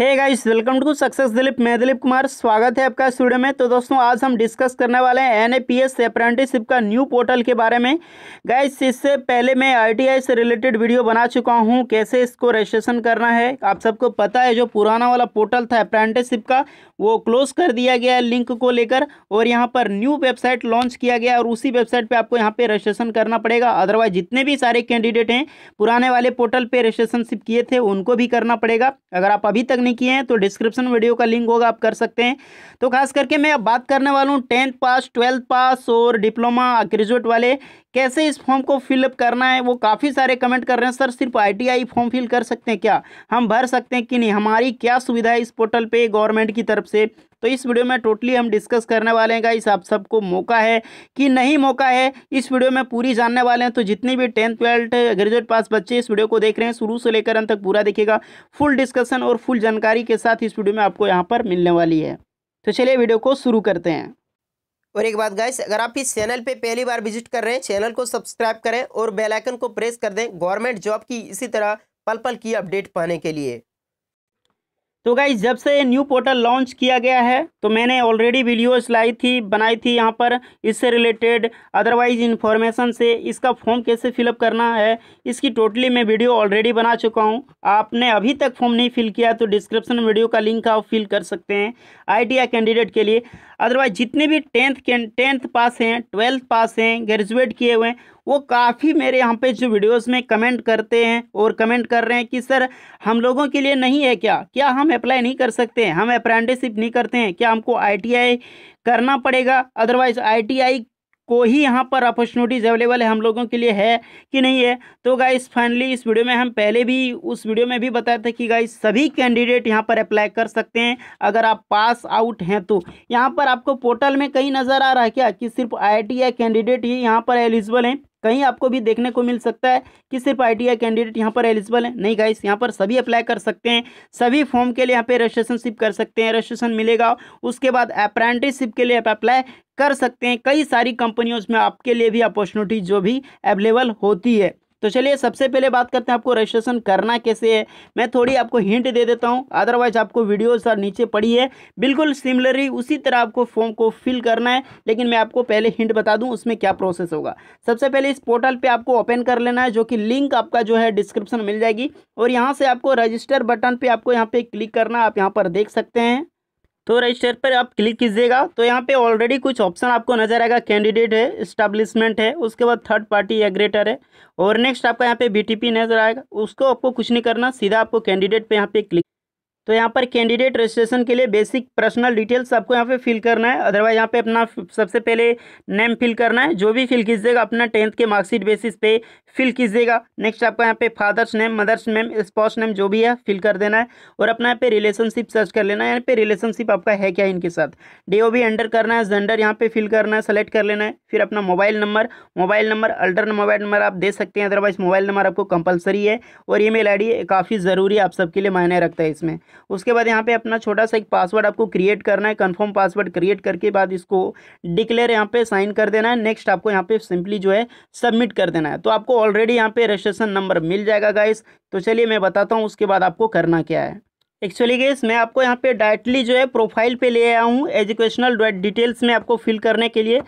hey guys welcome to success Dilip मैं दिलीप कुमार स्वागत है आपका स्टूडियो में तो दोस्तों आज हम डिस्कस करने वाले हैं N A P S apprenticeship का न्यू पोर्टल के बारे में गाइस इससे पहले मैं आईटीआई से रिलेटेड वीडियो बना चुका हूं कैसे इसको रजिस्ट्रेशन करना है आप सबको पता है जो पुराना वाला पोर्टल था अप्रेंटिसशिप का वो क्लोज कर दिया गया है लिंक को लेकर और यहाँ पर न्यू वेबसाइट लॉन्च किया गया और उसी वेबसाइट पर आपको यहाँ पर रजिस्ट्रेशन करना पड़ेगा अदरवाइज जितने भी सारे कैंडिडेट हैं पुराने वाले पोर्टल पर रजिस्ट्रेशनशिप किए थे उनको भी करना पड़ेगा अगर आप अभी तक नहीं किए हैं तो डिस्क्रिप्शन वीडियो का लिंक होगा आप कर सकते हैं तो खास करके मैं अब बात करने वाला हूँ टेंथ पास ट्वेल्थ पास और डिप्लोमा ग्रेजुएट वाले कैसे इस फॉर्म को फिलअप करना है वो काफ़ी सारे कमेंट कर रहे हैं सर सिर्फ आईटीआई फॉर्म फिल कर सकते हैं क्या हम भर सकते हैं कि नहीं हमारी क्या सुविधा है इस पोर्टल पे गवर्नमेंट की तरफ से तो इस वीडियो में टोटली हम डिस्कस करने वाले हैं गाइस आप सबको मौका है कि नहीं मौका है इस वीडियो में पूरी जानने वाले हैं तो जितनी भी टेंथ ट्वेल्थ ग्रेजुएट पास बच्चे इस वीडियो को देख रहे हैं शुरू से लेकर अंत तक पूरा देखिएगा फुल डिस्कशन और फुल जानकारी के साथ इस वीडियो में आपको यहाँ पर मिलने वाली है तो चलिए वीडियो को शुरू करते हैं और एक बात गाइस अगर आप इस चैनल पे पहली बार विजिट कर रहे हैं चैनल को सब्सक्राइब करें और बेल आइकन को प्रेस कर दें गवर्नमेंट जॉब की इसी तरह पल पल की अपडेट पाने के लिए तो गाइज जब से न्यू पोर्टल लॉन्च किया गया है तो मैंने ऑलरेडी वीडियोस लाई थी बनाई थी यहाँ पर इससे रिलेटेड अदरवाइज इन्फॉर्मेशन से इसका फॉर्म कैसे फिलअप करना है इसकी टोटली मैं वीडियो ऑलरेडी बना चुका हूँ आपने अभी तक फॉर्म नहीं फिल किया तो डिस्क्रिप्शन में वीडियो का लिंक आप फिल कर सकते हैं आई कैंडिडेट के लिए अदरवाइज जितने भी टेंथ टेंथ पास हैं ट्वेल्थ पास हैं ग्रेजुएट किए हुए हैं वो काफ़ी मेरे यहाँ पे जो वीडियोस में कमेंट करते हैं और कमेंट कर रहे हैं कि सर हम लोगों के लिए नहीं है क्या क्या हम अप्लाई नहीं कर सकते हैं हम अप्रेंटिसिप नहीं करते हैं क्या हमको आईटीआई करना पड़ेगा अदरवाइज आईटीआई को ही यहाँ पर अपॉर्चुनिटीज़ अवेलेबल है हम लोगों के लिए है कि नहीं है तो गाइस फाइनली इस वीडियो में हम पहले भी उस वीडियो में भी बताया था कि गाइस सभी कैंडिडेट यहाँ पर अप्लाई कर सकते हैं अगर आप पास आउट हैं तो यहाँ पर आपको पोर्टल में कहीं नज़र आ रहा है क्या कि सिर्फ आई कैंडिडेट ही यहाँ पर एलिजिबल हैं कहीं आपको भी देखने को मिल सकता है कि सिर्फ आई कैंडिडेट यहाँ पर एलिजिबल है नहीं गाइस यहाँ पर सभी अप्लाई कर सकते हैं सभी फॉर्म के लिए यहाँ पे रजिस्ट्रेशनशिप कर सकते हैं रजिस्ट्रेशन मिलेगा उसके बाद अप्रेंटिसशिप के लिए आप अप्लाई कर सकते हैं कई सारी कंपनियों में आपके लिए भी अपॉर्चुनिटी जो भी अवेलेबल होती है तो चलिए सबसे पहले बात करते हैं आपको रजिस्ट्रेशन करना कैसे है मैं थोड़ी आपको हिंट दे देता हूँ अदरवाइज आपको वीडियो सर नीचे पड़ी है बिल्कुल सिमिलरली उसी तरह आपको फॉर्म को फिल करना है लेकिन मैं आपको पहले हिंट बता दूँ उसमें क्या प्रोसेस होगा सबसे पहले इस पोर्टल पर आपको ओपन कर लेना है जो कि लिंक आपका जो है डिस्क्रिप्शन मिल जाएगी और यहाँ से आपको रजिस्टर बटन पर आपको यहाँ पर क्लिक करना आप यहाँ पर देख सकते हैं तो रजिस्टर पर आप क्लिक कीजिएगा तो यहाँ पे ऑलरेडी कुछ ऑप्शन आपको नजर आएगा कैंडिडेट है इस्टेब्लिशमेंट है उसके बाद थर्ड पार्टी एग्रेटर है और नेक्स्ट आपका यहाँ पे बीटीपी नजर आएगा उसको आपको कुछ नहीं करना सीधा आपको कैंडिडेट पे यहाँ पे क्लिक तो यहाँ पर कैंडिडेट रजिस्ट्रेशन के लिए बेसिक पर्सनल डिटेल्स आपको यहाँ पे फिल करना है अदरवाइज यहाँ पे अपना सबसे पहले नेम फिल करना है जो भी फिल कीजिएगा अपना टेंथ के मार्कशीट बेसिस पे फिल कीजिएगा नेक्स्ट आपका यहाँ पे father's name mother's name spouse name जो भी है फिल कर देना है और अपना यहाँ पे रिलेशनशिप सर्च कर लेना है यहाँ पे रिलेशनशिप आपका है क्या इनके साथ डी ओ एंटर करना है जेंडर यहाँ पे फिल करना है सेलेक्ट कर लेना है फिर अपना mobile number mobile number alter mobile number आप दे सकते हैं अदरवाइज मोबाइल नंबर आपको कंपलसरी है और ई मेल काफ़ी ज़रूरी आप सबके लिए मायने रखता है इसमें उसके बाद यहाँ पे अपना छोटा सा एक पासवर्ड आपको क्रिएट करना है कन्फर्म पासवर्ड क्रिएट करके बाद इसको डिक्लेयर यहाँ पे साइन कर देना है नेक्स्ट आपको यहाँ पे सिंपली जो है सबमिट कर देना है तो आपको ऑलरेडी यहाँ पे रजिस्ट्रेशन नंबर मिल जाएगा गाइस तो चलिए मैं बताता हूँ उसके बाद आपको करना क्या है एक्चुअली गेस मैं आपको यहाँ पे डायरेक्टली जो है प्रोफाइल पे ले आया हूँ एजुकेशनल डिटेल्स में आपको फिल करने के लिए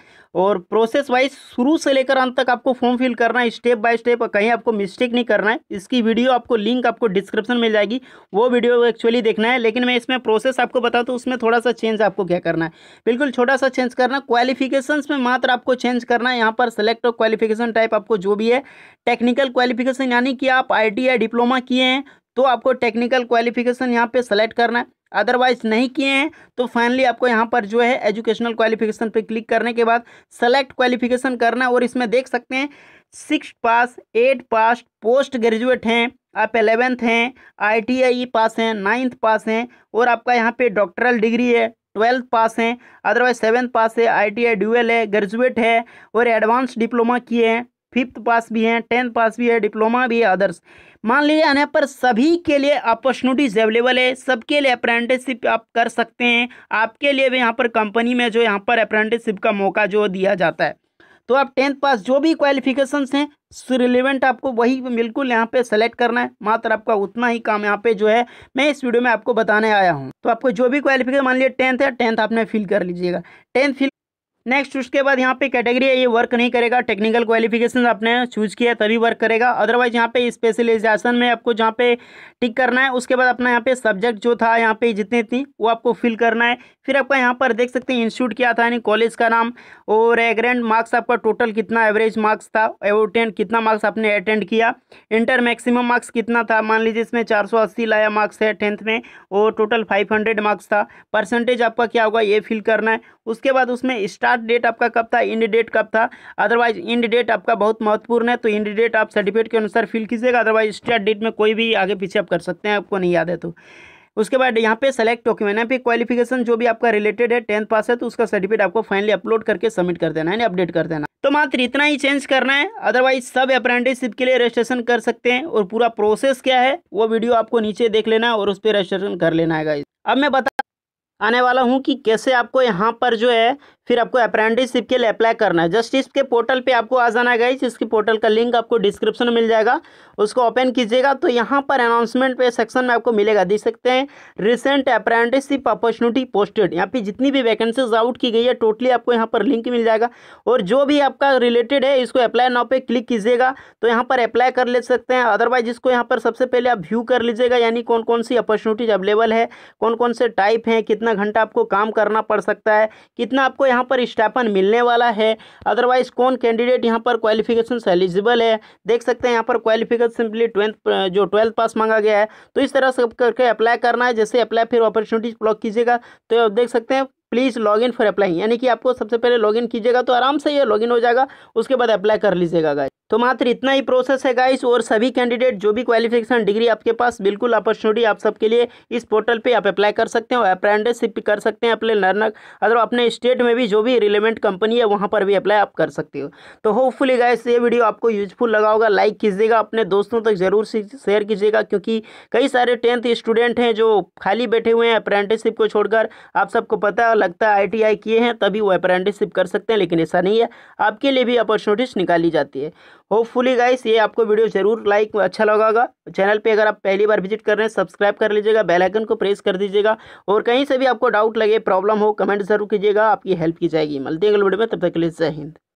और प्रोसेस वाइज शुरू से लेकर अंत तक आपको फॉर्म फिल करना है स्टेप बाय स्टेप कहीं आपको मिस्टेक नहीं करना है इसकी वीडियो आपको लिंक आपको डिस्क्रिप्शन मिल जाएगी वो वीडियो एक्चुअली देखना है लेकिन मैं इसमें प्रोसेस आपको बताऊँ तो उसमें थोड़ा सा चेंज आपको क्या करना है बिल्कुल छोटा सा चेंज करना क्वालिफिकेशन में मात्र आपको चेंज करना है यहाँ पर सेलेक्ट क्वालिफिकेशन टाइप आपको जो भी है टेक्निकल क्वालिफिकेशन यानी कि आप आई डिप्लोमा किए हैं तो आपको टेक्निकल क्वालिफिकेशन यहाँ पे सेलेक्ट करना है अदरवाइज नहीं किए हैं तो फाइनली आपको यहाँ पर जो है एजुकेशनल क्वालिफिकेशन पे क्लिक करने के बाद सेलेक्ट क्वालिफिकेशन करना और इसमें देख सकते हैं six pass eight pass post graduate हैं आप एलेवेंथ हैं आईटीआई पास e हैं नाइन्थ पास हैं और आपका यहाँ पे डॉक्टरल डिग्री है ट्वेल्थ पास हैं अदरवाइज सेवन्थ पास है आई टी आई ड्यूएल है ग्रेजुएट है और एडवांस डिप्लोमा किए हैं फिफ्थ पास भी है टेंथ पास भी है डिप्लोमा भी है अदर्स मान लीजिए आने पर सभी के लिए अपॉर्चुनिटीज़ अवेलेबल है सबके लिए अप्रेंटिसशिप आप कर सकते हैं आपके लिए भी यहाँ पर कंपनी में जो यहाँ पर अप्रेंटिसशिप का मौका जो दिया जाता है तो आप टेंथ पास जो भी क्वालिफिकेशंस हैं रिलेवेंट आपको वही बिल्कुल यहाँ पे सेलेक्ट करना है मात्र आपका उतना ही काम यहाँ पे जो है मैं इस वीडियो में आपको बताने आया हूँ तो आपको जो भी क्वालिफिकेशन मान लीजिए टेंथ है टेंथ आपने फिल कर लीजिएगा टेंथ फिल नेक्स्ट उसके बाद यहाँ पे कैटेगरी है ये वर्क नहीं करेगा टेक्निकल क्वालिफिकेशन आपने चूज किया तभी वर्क करेगा अदरवाइज यहाँ पे स्पेशलाइजेशन में आपको जहाँ पे टिक करना है उसके बाद अपना यहाँ पे सब्जेक्ट जो था यहाँ पे जितने थी वो आपको फिल करना है फिर आपका यहाँ पर देख सकते हैं इंस्टीट्यूट क्या था यानी कॉलेज का नाम और एग्रेंड मार्क्स आपका टोटल कितना एवरेज मार्क्स था एवोटेंड कितना मार्क्स आपने अटेंड किया इंटर मैक्सिमम मार्क्स कितना था मान लीजिए इसमें चार लाया मार्क्स है टेंथ में और टोटल फाइव मार्क्स था परसेंटेज आपका क्या होगा ये फिल करना है उसके बाद उसमें स्टार्ट स्टार्ट डेट आपका कब था इंड डेट कब था अदरवाइज इंड डेट आपका बहुत महत्वपूर्ण है तो इंड डेट आप सर्टिफिकेट के अनुसार फिल कीजिएगा अदरवाइज स्टार्ट डेट में कोई भी आगे पीछे आप कर सकते हैं आपको नहीं याद है तो उसके बाद यहाँ पे सेलेक्ट डॉक्यूमेंट यहाँ पे क्वालिफिकेशन जो भी आपका रिलेटेड है टेंथ पास है तो उसका सर्टिफिकेट आपको फाइनली अपलोड करके सबमिट कर देना है अपडेट कर देना तो मात्र इतना ही चेंज करना है अदरवाइज सब अप्रेंटिसशिप के लिए रजिस्ट्रेशन कर सकते हैं और पूरा प्रोसेस क्या है वो वीडियो आपको नीचे देख लेना है और उस पर रजिस्ट्रेशन कर लेना है अब मैं बता आने वाला हूँ कि कैसे आपको यहाँ पर जो है फिर आपको अप्रेंटिसशिप के लिए अप्लाई करना है जस्ट इसके पोर्टल पे आपको आ जाना है गाइस इसकी पोर्टल का लिंक आपको डिस्क्रिप्शन में मिल जाएगा उसको ओपन कीजिएगा तो यहाँ पर अनाउंसमेंट पे सेक्शन में आपको मिलेगा देख सकते हैं रिसेंट अप्रेंटिसशिप अपॉर्चुनिटी पोस्टेड यहाँ पे जितनी भी वैकेंसीज आउट की गई है टोटली आपको यहाँ पर लिंक मिल जाएगा और जो भी आपका रिलेटेड है इसको अप्लाई नाव पर क्लिक कीजिएगा तो यहाँ पर अप्लाई कर ले सकते हैं अदरवाइज इसको यहाँ पर सबसे पहले आप व्यू कर लीजिएगा यानी कौन कौन सी अपॉर्चुनिटीज अवेलेबल है कौन कौन से टाइप हैं कितना घंटा आपको काम करना पड़ सकता है कितना आपको यहाँ पर स्टैपन मिलने वाला है अदरवाइज कौन कैंडिडेट यहाँ पर क्वालिफिकेशन से एलिजिबल है देख सकते हैं यहाँ पर क्वालिफिकेशन सिंपली ट्वेल्थ जो ट्वेल्थ पास मांगा गया है तो इस तरह से करके अप्लाई करना है जैसे अप्लाई फिर अपॉर्चुनिटीज ब्लॉक कीजिएगा तो देख सकते हैं please log in for apply यानी कि आपको सबसे पहले इन कीजिएगा तो आराम से ये लॉगिन हो जाएगा उसके बाद अप्लाई कर लीजिएगा गाइज तो मात्र इतना ही प्रोसेस है गाइस और सभी कैंडिडेट जो भी क्वालिफिकेशन डिग्री आपके पास बिल्कुल अपॉर्चुनिटी आप सबके लिए इस पोर्टल पे आप अप्लाई कर सकते हो अप्रेंटिसशिप कर सकते हैं अपने लर्नर अदर अपने स्टेट में भी जो भी रिलेवेंट कंपनी है वहाँ पर भी अप्लाई आप कर सकते हो तो होपफुली गाइस ये वीडियो आपको यूजफुल लगा होगा लाइक कीजिएगा अपने दोस्तों तक जरूर शेयर कीजिएगा क्योंकि कई सारे टेंथ स्टूडेंट हैं जो खाली बैठे हुए हैं अप्रेंटिसशिप को छोड़कर आप सबको पता लगता है आई किए हैं तभी वो अप्रेंटिसशिप कर सकते हैं लेकिन ऐसा नहीं है आपके लिए भी अपॉर्चुनिटीज़ निकाली जाती है होपफुली गाइस ये आपको वीडियो जरूर लाइक अच्छा लगा होगा चैनल पे अगर आप पहली बार विजिट कर रहे हैं सब्सक्राइब कर लीजिएगा बेल आइकन को प्रेस कर दीजिएगा और कहीं से भी आपको डाउट लगे प्रॉब्लम हो कमेंट जरूर कीजिएगा आपकी हेल्प की जाएगी मिलते हैं अगले वीडियो में तब तक के लिए जय हिंद